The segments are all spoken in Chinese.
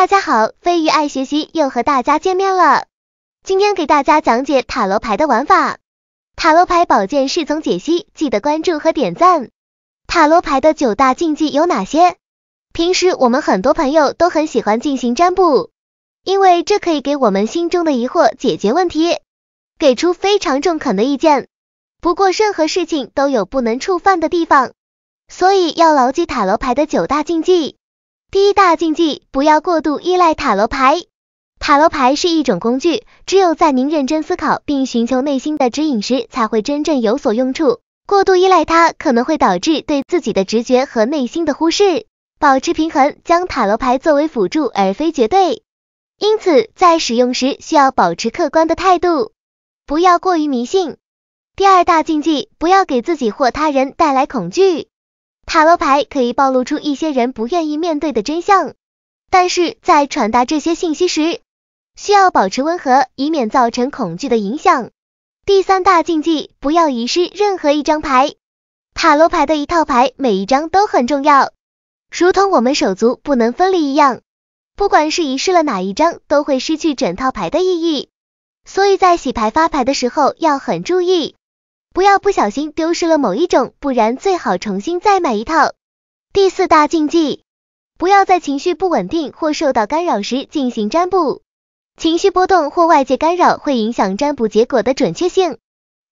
大家好，飞鱼爱学习又和大家见面了。今天给大家讲解塔罗牌的玩法，塔罗牌宝剑侍从解析，记得关注和点赞。塔罗牌的九大禁忌有哪些？平时我们很多朋友都很喜欢进行占卜，因为这可以给我们心中的疑惑解决问题，给出非常中肯的意见。不过任何事情都有不能触犯的地方，所以要牢记塔罗牌的九大禁忌。第一大禁忌：不要过度依赖塔罗牌。塔罗牌是一种工具，只有在您认真思考并寻求内心的指引时，才会真正有所用处。过度依赖它可能会导致对自己的直觉和内心的忽视。保持平衡，将塔罗牌作为辅助而非绝对。因此，在使用时需要保持客观的态度，不要过于迷信。第二大禁忌：不要给自己或他人带来恐惧。塔罗牌可以暴露出一些人不愿意面对的真相，但是在传达这些信息时，需要保持温和，以免造成恐惧的影响。第三大禁忌，不要遗失任何一张牌。塔罗牌的一套牌，每一张都很重要，如同我们手足不能分离一样，不管是遗失了哪一张，都会失去整套牌的意义。所以在洗牌发牌的时候要很注意。不要不小心丢失了某一种，不然最好重新再买一套。第四大禁忌，不要在情绪不稳定或受到干扰时进行占卜。情绪波动或外界干扰会影响占卜结果的准确性，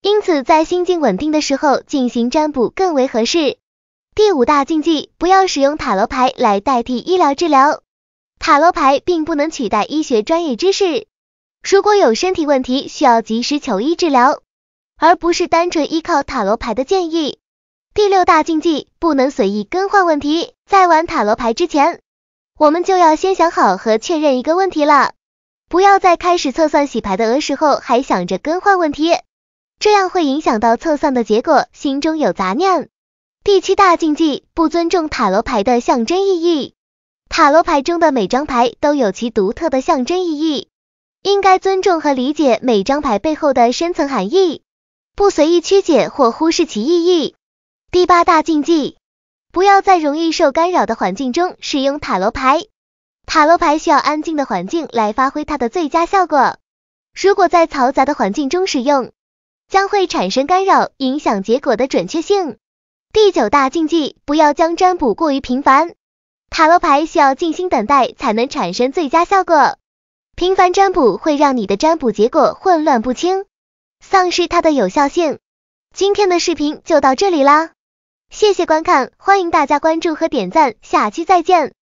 因此在心境稳定的时候进行占卜更为合适。第五大禁忌，不要使用塔罗牌来代替医疗治疗。塔罗牌并不能取代医学专业知识，如果有身体问题，需要及时求医治疗。而不是单纯依靠塔罗牌的建议。第六大禁忌，不能随意更换问题。在玩塔罗牌之前，我们就要先想好和确认一个问题了，不要在开始测算洗牌的额时候还想着更换问题，这样会影响到测算的结果，心中有杂念。第七大禁忌，不尊重塔罗牌的象征意义。塔罗牌中的每张牌都有其独特的象征意义，应该尊重和理解每张牌背后的深层含义。不随意曲解或忽视其意义。第八大禁忌，不要在容易受干扰的环境中使用塔罗牌。塔罗牌需要安静的环境来发挥它的最佳效果。如果在嘈杂的环境中使用，将会产生干扰，影响结果的准确性。第九大禁忌，不要将占卜过于频繁。塔罗牌需要静心等待才能产生最佳效果。频繁占卜会让你的占卜结果混乱不清。丧失它的有效性。今天的视频就到这里啦，谢谢观看，欢迎大家关注和点赞，下期再见。